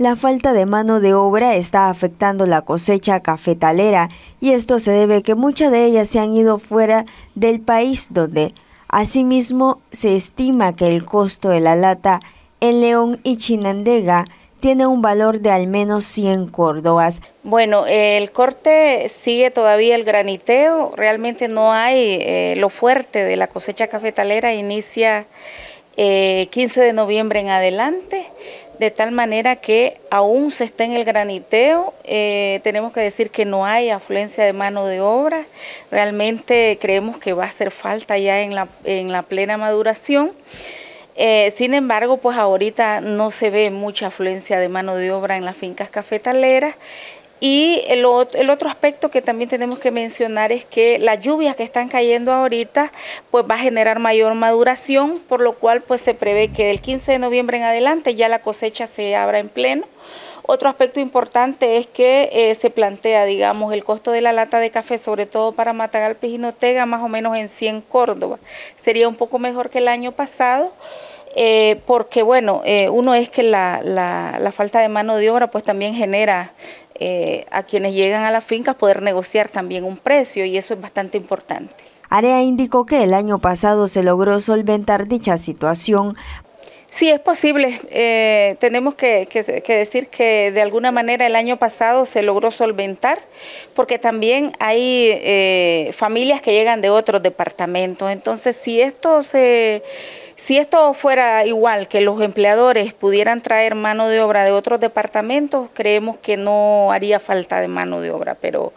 La falta de mano de obra está afectando la cosecha cafetalera y esto se debe a que muchas de ellas se han ido fuera del país donde asimismo se estima que el costo de la lata en León y Chinandega tiene un valor de al menos 100 córdobas. Bueno, el corte sigue todavía el graniteo, realmente no hay eh, lo fuerte de la cosecha cafetalera, inicia 15 eh, de noviembre en adelante, de tal manera que aún se está en el graniteo, eh, tenemos que decir que no hay afluencia de mano de obra, realmente creemos que va a hacer falta ya en la, en la plena maduración. Eh, sin embargo, pues ahorita no se ve mucha afluencia de mano de obra en las fincas cafetaleras y el, otro aspecto que también tenemos que mencionar es que las lluvias que están cayendo ahorita, pues va a generar mayor maduración, por lo cual pues se prevé que del 15 de noviembre en adelante ya la cosecha se abra en pleno. Otro aspecto importante es que eh, se plantea, digamos, el costo de la lata de café, sobre todo para Matagalpa y Notega, más o menos en 100 Córdoba. Sería un poco mejor que el año pasado. Eh, porque bueno, eh, uno es que la, la falta de mano de obra pues también genera eh, a quienes llegan a las fincas poder negociar también un precio y eso es bastante importante. Area indicó que el año pasado se logró solventar dicha situación. Sí, es posible. Eh, tenemos que, decir que de alguna manera el año pasado se logró solventar, porque también hay eh, familias que llegan de otros departamentos. Entonces, si esto se si esto fuera igual, que los empleadores pudieran traer mano de obra de otros departamentos, creemos que no haría falta de mano de obra, pero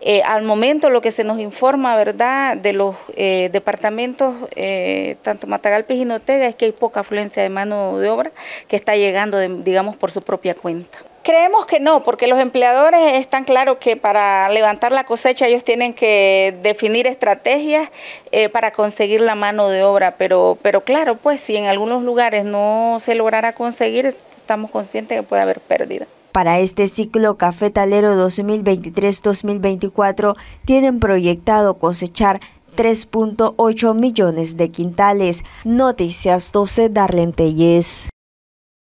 eh, al momento lo que se nos informa, ¿verdad?, de los eh, departamentos, eh, tanto Matagalpa y Notega, es que hay poca afluencia de mano de obra que está llegando, digamos, por su propia cuenta. Creemos que no, porque los empleadores están claros que para levantar la cosecha ellos tienen que definir estrategias eh, para conseguir la mano de obra, pero, pero claro, pues si en algunos lugares no se logrará conseguir, estamos conscientes que puede haber pérdida. Para este ciclo cafetalero 2023-2024 tienen proyectado cosechar 3.8 millones de quintales. Noticias 12 Darlene